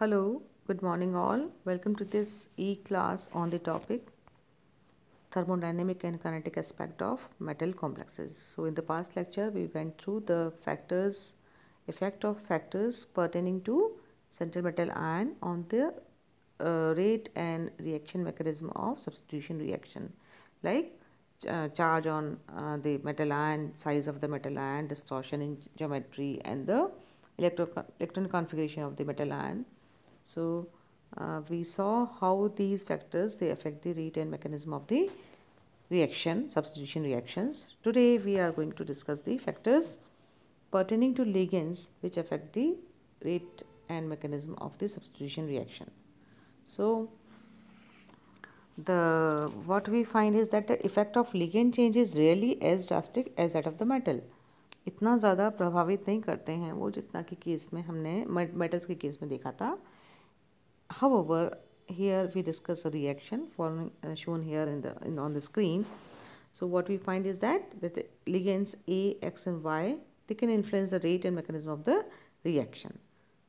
Hello, good morning all. Welcome to this e-class on the topic thermodynamic and kinetic aspect of metal complexes. So in the past lecture we went through the factors effect of factors pertaining to central metal ion on the uh, rate and reaction mechanism of substitution reaction like uh, charge on uh, the metal ion, size of the metal ion, distortion in geometry and the electron configuration of the metal ion So uh, we saw how these factors they affect the rate and mechanism of the reaction, substitution reactions. Today we are going to discuss the factors pertaining to ligands which affect the rate and mechanism of the substitution reaction. So the what we find is that the effect of ligand change is rarely as drastic as that of the metal. इतना ज़्यादा प्रभावित नहीं करते हैं वो जितना कि case में हमने मेटल्स के केस में देखा था however here we discuss a reaction following uh, shown here in the in, on the screen so what we find is that that the ligands a x and y they can influence the rate and mechanism of the reaction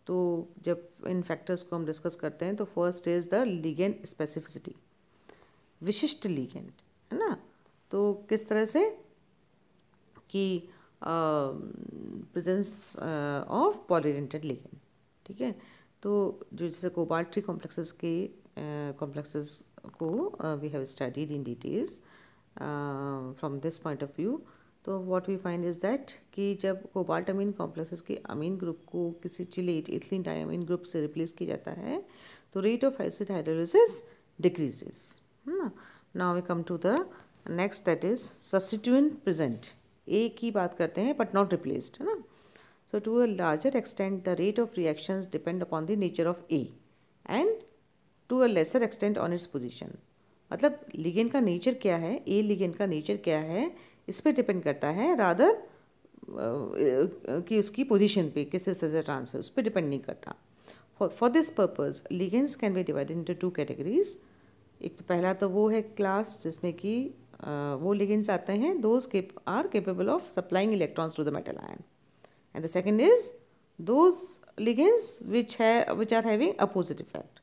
तो जब इन factors को हम discuss करते हैं तो first is the ligand specificity विशिष्ट ligand है ना तो किस तरह से कि प्रेजेंस ऑफ पॉलीडेंटेड लिगेंड ठीक है तो जो जैसे कोबाल्ट्री कॉम्प्लेक्सेस के कॉम्प्लेक्सेस को we have studied in details from this point of view तो what we find is that कि जब कोबाल्ट अमीन कॉम्प्लेक्सेस के अमीन ग्रुप को किसी चिलेट इथिलीन डायमीन ग्रुप से रिप्लेस किया जाता है तो rate of acid hydrolysis decreases है ना now we come to the next that is substituent present ए की बात करते हैं बट नॉट रिप्लेस्ड है ना So to a larger extent, the rate of reactions depend upon the nature of A and to a lesser extent on its position. मतलब ligand का nature क्या है ए लिगेंड का नेचर क्या है इस पर डिपेंड करता है रादर कि उसकी पोजीशन पे किस से से ट्रांस उस पर डिपेंड नहीं करता for this purpose ligands can be divided into two categories एक तो पहला तो वो है क्लास जिसमें कि वो लिगेंस आते हैं those are capable of supplying electrons to the metal ion and the second is those ligands which, have, which are having opposite effect.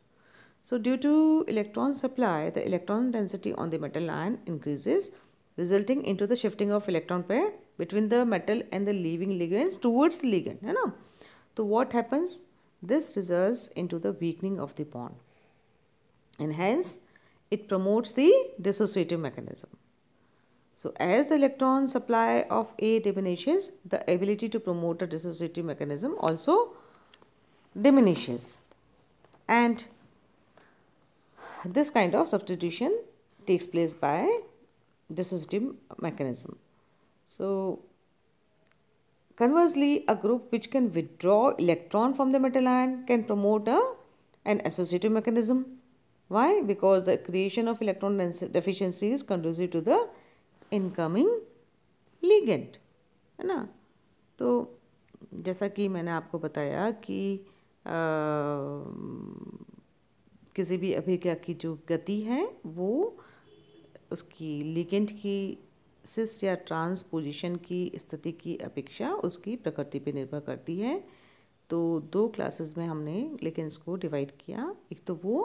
So due to electron supply, the electron density on the metal ion increases resulting into the shifting of electron pair between the metal and the leaving ligands towards the ligand. You know? So what happens? This results into the weakening of the bond and hence it promotes the dissociative mechanism. So as the electron supply of A diminishes, the ability to promote a dissociative mechanism also diminishes. And this kind of substitution takes place by dissociative mechanism. So conversely, a group which can withdraw electron from the metal ion can promote a, an associative mechanism. Why? Because the creation of electron deficiency is conducive to the incoming ligand है ना तो जैसा कि मैंने आपको बताया कि आ, किसी भी अभिज्ञा की जो गति है वो उसकी लीगेंट की सिस या ट्रांस पोजिशन की स्थिति की अपेक्षा उसकी प्रकृति पर निर्भर करती है तो दो क्लासेस में हमने लिगेंड्स को डिवाइड किया एक तो वो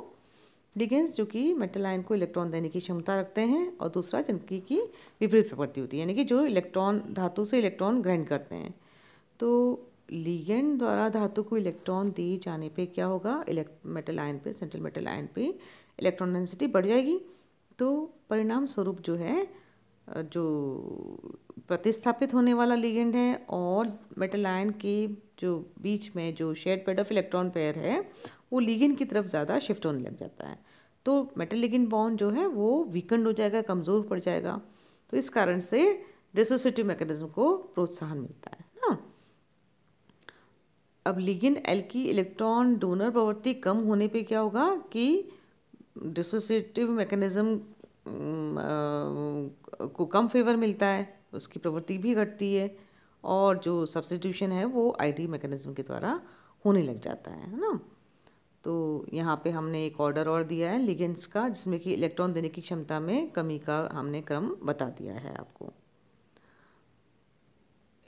लिगेंस जो कि मेटल आयन को इलेक्ट्रॉन देने की क्षमता रखते हैं और दूसरा जिनकी की विपरीत प्रवृत्ति होती है यानी कि जो इलेक्ट्रॉन धातु से इलेक्ट्रॉन ग्रहण करते हैं तो लिगेंड द्वारा धातु को इलेक्ट्रॉन दिए जाने पे क्या होगा मेटल आयन पे सेंट्रल मेटल आयन पे इलेक्ट्रॉन डेंसिटी बढ़ जाएगी तो परिणाम स्वरूप जो है जो प्रतिस्थापित होने वाला लिगेंड है और मेटल आयन के जो बीच में जो shared pair of electron pair है वो लीगिन की तरफ ज़्यादा शिफ्ट होने लग जाता है तो मेटल लिगिन बॉन्ड जो है वो वीकेंड हो जाएगा कमज़ोर पड़ जाएगा तो इस कारण से डिसोसिटिव मैकेनिज्म को प्रोत्साहन मिलता है ना हाँ। अब लीगिन की इलेक्ट्रॉन डोनर प्रवृत्ति कम होने पे क्या होगा कि डिसोसिएटिव मैकेनिज्म को कम फेवर मिलता है उसकी प्रवृत्ति भी घटती है और जो सब्सटीट्यूशन है वो आईडी मैकेनिज़्म के द्वारा होने लग जाता है है ना तो यहाँ पे हमने एक ऑर्डर और दिया है लिगेंस का जिसमें कि इलेक्ट्रॉन देने की क्षमता में कमी का हमने क्रम बता दिया है आपको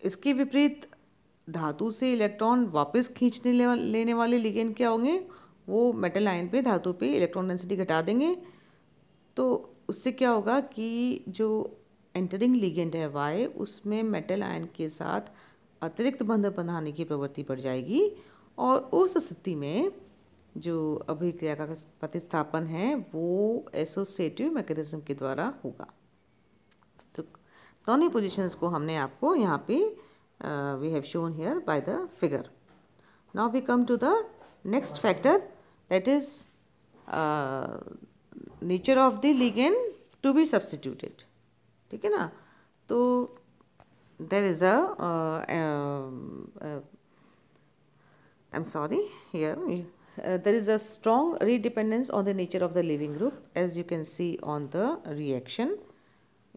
इसके विपरीत धातु से इलेक्ट्रॉन वापस खींचने लेने वाले लिगेंड क्या होंगे वो मेटल आयन पे धातु पे इलेक्ट्रॉन डेंसिटी घटा देंगे तो उससे क्या होगा कि जो एंटरिंग लिगेंड है वाई उसमें मेटल आयन के साथ अतिरिक्त बंध बनाने की प्रवृत्ति बढ़ जाएगी और उस स्थिति में जो अभिक्रिया का प्रतिस्थापन है वो एसोसिएटिव मैकेनिज्म के द्वारा होगा तो दोनों पोजिशंस को हमने आपको यहाँ पे we have shown here by the figure now we come to the next factor that is nature of the ligand to be substituted ठीक है ना तो there is um am sorry there is a strong rate dependence on the nature of the leaving group as you can see on the reaction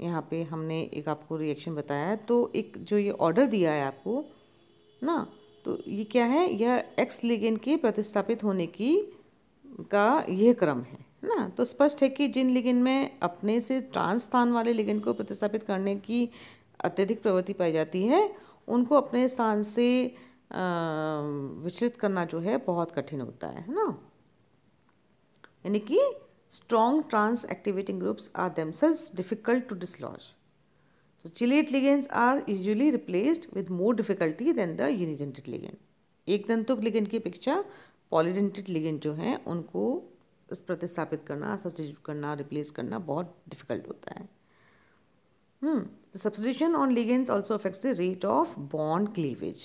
यहाँ पे हमने एक आपको reaction बताया है तो एक जो ये ऑर्डर दिया है आपको ना तो ये क्या है यह एक्स लिगेंड के प्रतिस्थापित होने की का यह क्रम है ना तो स्पष्ट है कि जिन लिगिन में अपने से ट्रांस स्थान वाले लिगिन को प्रतिस्थापित करने की अत्यधिक प्रवृत्ति पाई जाती है उनको अपने स्थान से विचलित करना जो है बहुत कठिन होता है ना यानी कि strong trans activating groups are themselves difficult to dislodge तो chelate ligands are usually replaced with more difficulty than the unidentate ligand एक दंतुक लिगेंड की अपेक्षा पॉलीडेंटेड लिगेंड जो हैं उनको उस प्रतिस्थापित करना सब्सिट्यूट करना रिप्लेस करना बहुत डिफिकल्ट होता है substitution on ligands also affects the rate of bond cleavage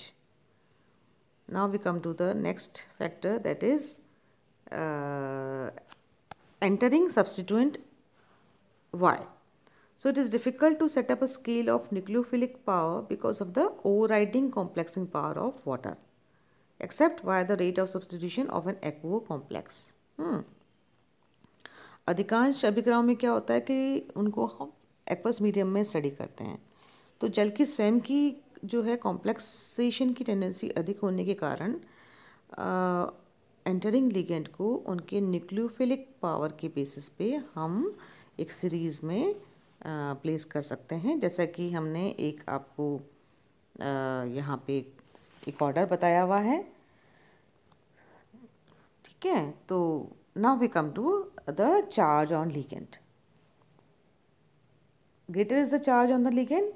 now we come to the next factor that is entering substituent Y so it is difficult to set up a scale of nucleophilic power because of the overriding complexing power of water except Y the rate of substitution of an aquo complex अधिकांश अभिक्रियाओं में क्या होता है कि उनको हम aqueous medium में स्टडी करते हैं तो जल की स्वयं की जो है कॉम्प्लेक्सेशन की टेंडेंसी अधिक होने के कारण एंटरिंग लिगेंड को उनके न्यूक्लियोफिलिक पावर के बेसिस पे हम एक सीरीज़ में प्लेस कर सकते हैं जैसा कि हमने एक आपको यहाँ पे एक ऑर्डर बताया हुआ है ठीक है तो Now we come to the charge on ligand. Greater is the charge on the ligand.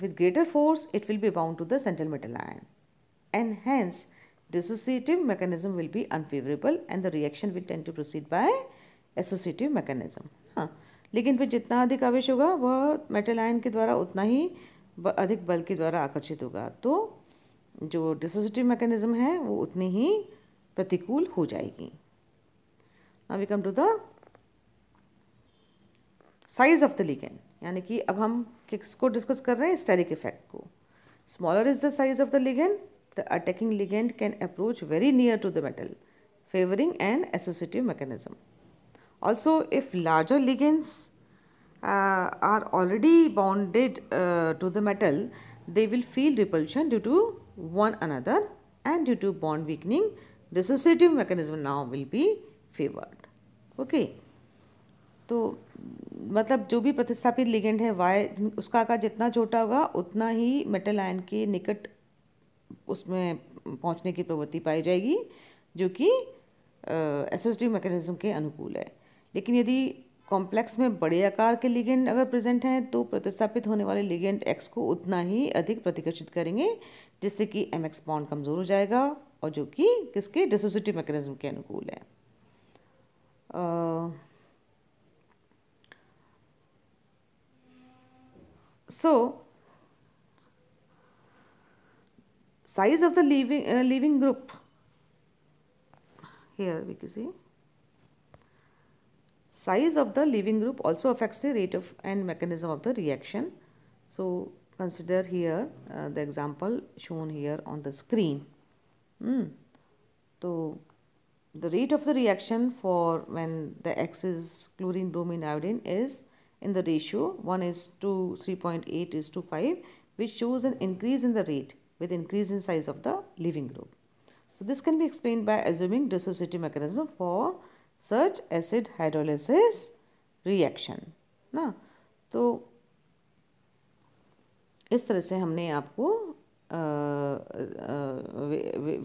With greater force, it will be bound to the central metal ion. And hence, dissociative mechanism will be unfavorable and the reaction will tend to proceed by associative mechanism. हाँ ligand pe jitna adhik आवेश hoga वह metal ion ke dwara utna hi अधिक बल के द्वारा आकर्षित होगा तो जो डिसोसिटिव मैकेनिज्म है वो उतनी ही प्रतिकूल हो जाएगी now we come to the size of the ligand यानी कि अब हम किसको डिस्कस कर रहे हैं स्टेरिक इफेक्ट को smaller is the size of the ligand the attacking ligand can approach very near to the metal favoring an associative mechanism. Also, if larger ligands uh, are already bonded uh, to the metal, they will feel repulsion due to one another and due to bond weakening, dissociative mechanism now will be favored. Okay तो मतलब जो भी प्रतिस्थापित ligand है वाय उसका आकार जितना छोटा होगा उतना ही मेटल आयन के निकट उसमें पहुंचने की प्रवृत्ति पाई जाएगी जो कि एसोसिटिव मैकेनिज्म के अनुकूल है लेकिन यदि कॉम्प्लेक्स में बड़े आकार के लिगेंड अगर प्रेजेंट हैं तो प्रतिस्थापित होने वाले लिगेंड एक्स को उतना ही अधिक प्रतिकर्षित करेंगे जिससे कि एम एक्स बॉन्ड कमज़ोर हो जाएगा और जो कि किसके डिसोसिटिव मैकेनिज्म के अनुकूल है Uh, so size of the leaving uh, leaving group here we can see size of the leaving group also affects the rate of and mechanism of the reaction so consider here uh, the example shown here on the screen mm. so the rate of the reaction for when the X is chlorine, bromine, iodine is in the ratio 1 is to 3.8 is to 5 which shows an increase in the rate with increase in size of the leaving group. So this can be explained by assuming dissociative mechanism for such acid hydrolysis reaction. Now, so, इस तरह से हमने आपको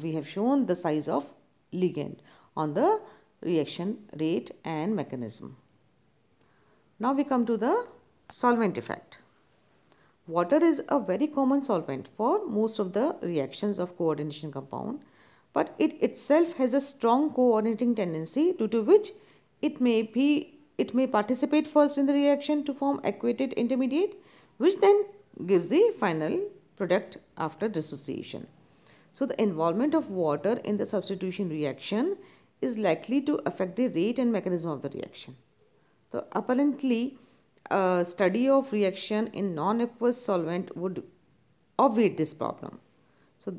we have shown the size on the reaction rate and mechanism. Now we come to the solvent effect. Water is a very common solvent for most of the reactions of coordination compound but it itself has a strong coordinating tendency due to which it may be it may participate first in the reaction to form equated intermediate which then gives the final product after dissociation. So the involvement of water in the substitution reaction is likely to affect the rate and mechanism of the reaction. So apparently, a study of reaction in non-aqueous solvent would obviate this problem. So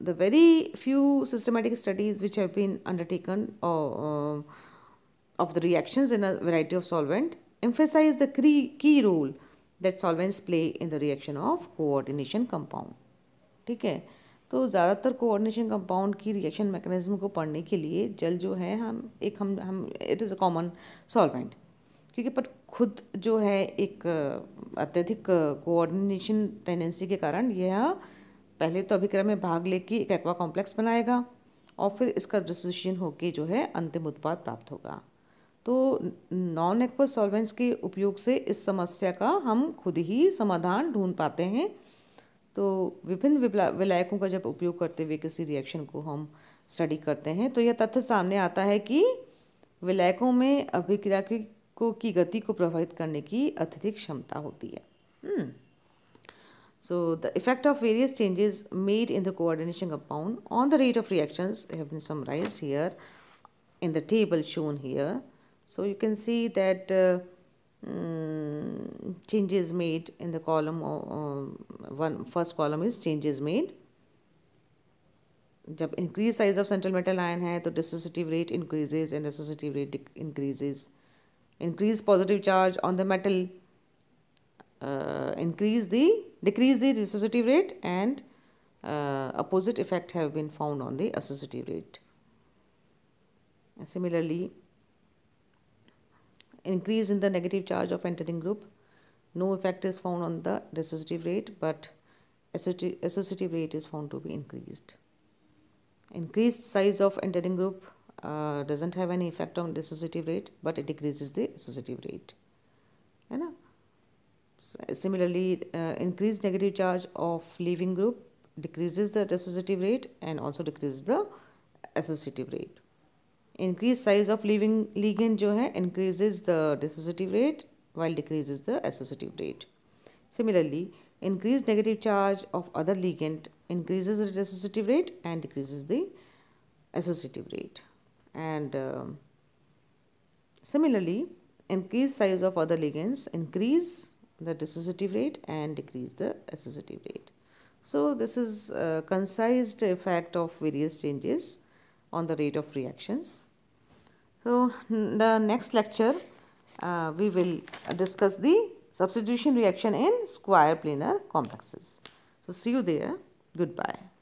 the very few systematic studies which have been undertaken uh, uh of the reactions in a variety of solvent emphasize the key role that solvents play in the reaction of coordination compound. Okay. तो ज़्यादातर coordination compound की reaction mechanism को पढ़ने के लिए जल जो है हम एक हम हम it is a common solvent क्योंकि पर खुद जो है एक अत्यधिक कोऑर्डिनेशन टेंडेंसी के कारण यह पहले तो अभिक्रम में भाग लेके एक एक्वा कॉम्प्लेक्स बनाएगा और फिर इसका डिसोसिएशन होके जो है अंतिम उत्पाद प्राप्त होगा तो नॉन एक्वा सॉल्वेंट्स के उपयोग से इस समस्या का हम खुद ही समाधान ढूंढ पाते हैं तो विभिन्न विलायकों का जब उपयोग करते हुए किसी रिएक्शन को हम स्टडी करते हैं तो यह तथ्य सामने आता है कि विलायकों में अभिक्रिया की को की गति को प्रभावित करने की अत्यधिक क्षमता होती है so the effect of various changes made in the coordination compound on the rate of reactions have been summarized here in the table shown here so you can see that um, changes made in the column uh, uh, one first column is changes made जब increase size of central metal ion है तो rate rate increases and rate rate increases increase positive charge on the metal increase the decrease the dissociative rate and uh, opposite effect have been found on the dissociative rate. similarly, increase in the negative charge of entering group. No effect is found on the dissociative rate, but associative rate is found to be increased. Increased size of entering group uh, doesn't have any effect on dissociative rate, but it decreases the associative rate. And, similarly, uh, increased negative charge of leaving group decreases the dissociative rate and also decreases the associative rate increased size of leaving ligand जो increases the dissociative rate while decreases the associative rate. Similarly, increased negative charge of other ligand increases the dissociative rate and decreases the associative rate. And uh, similarly, increased size of other ligands increase the dissociative rate and decrease the associative rate. So this is a concise effect of various changes on the rate of reactions. So, the next lecture uh, we will discuss the substitution reaction in square planar complexes. So, see you there. Goodbye.